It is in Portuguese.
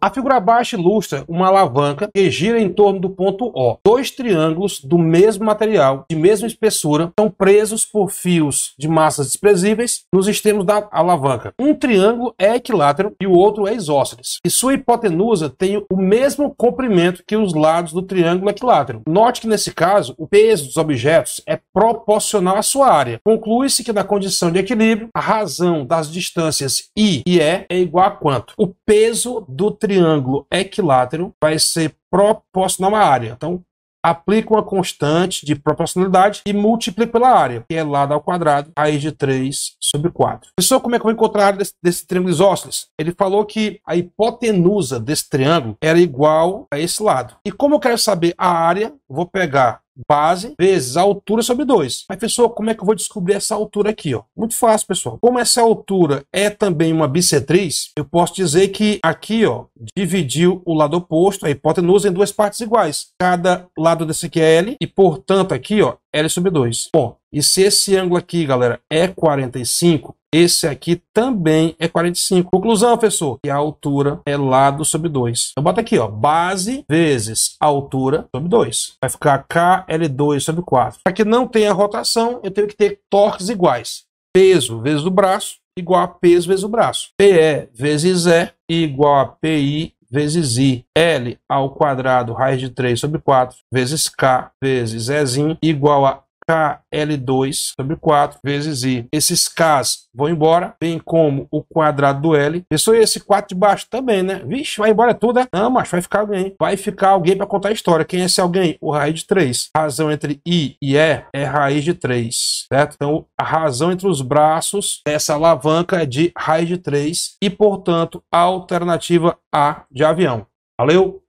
A figura abaixo ilustra uma alavanca que gira em torno do ponto O. Dois triângulos do mesmo material, de mesma espessura, estão presos por fios de massas desprezíveis nos extremos da alavanca. Um triângulo é equilátero e o outro é isósceles. E sua hipotenusa tem o mesmo comprimento que os lados do triângulo equilátero. Note que nesse caso, o peso dos objetos é proporcional à sua área. Conclui-se que na condição de equilíbrio, a razão das distâncias I e E é igual a quanto? O peso do triângulo equilátero vai ser proporcional à área. Então, aplica uma constante de proporcionalidade e multiplica pela área, que é lado ao quadrado, raiz de 3 sobre 4. Pessoal, como é que eu vou encontrar a área desse, desse triângulo isósceles? Ele falou que a hipotenusa desse triângulo era igual a esse lado. E como eu quero saber a área, vou pegar base vezes a altura sobre 2. Mas, pessoal, como é que eu vou descobrir essa altura aqui? Ó? Muito fácil, pessoal. Como essa altura é também uma bissetriz, eu posso dizer que aqui ó, dividiu o lado oposto, a hipotenusa, em duas partes iguais. Cada lado desse aqui é L, e, portanto, aqui ó, L sobre 2. Bom, e se esse ângulo aqui, galera, é 45, esse aqui também é 45. Conclusão, professor, que a altura é lado sobre 2. Eu então, boto aqui, ó, base vezes altura sobre 2. Vai ficar KL2 sobre 4. Para que não tenha rotação, eu tenho que ter torques iguais. Peso vezes o braço igual a peso vezes o braço. PE vezes E igual a PI vezes i, L ao quadrado raiz de 3 sobre 4, vezes k, vezes ezinho, igual a KL2 sobre 4 vezes I. Esses Ks vão embora, bem como o quadrado do L. Pessoal, e esse 4 de baixo também, né? Vixe, vai embora tudo, né? Não, mas vai ficar alguém. Vai ficar alguém para contar a história. Quem é esse alguém? O raiz de 3. A razão entre I e E é raiz de 3, certo? Então, a razão entre os braços dessa alavanca é de raiz de 3 e, portanto, a alternativa A de avião. Valeu!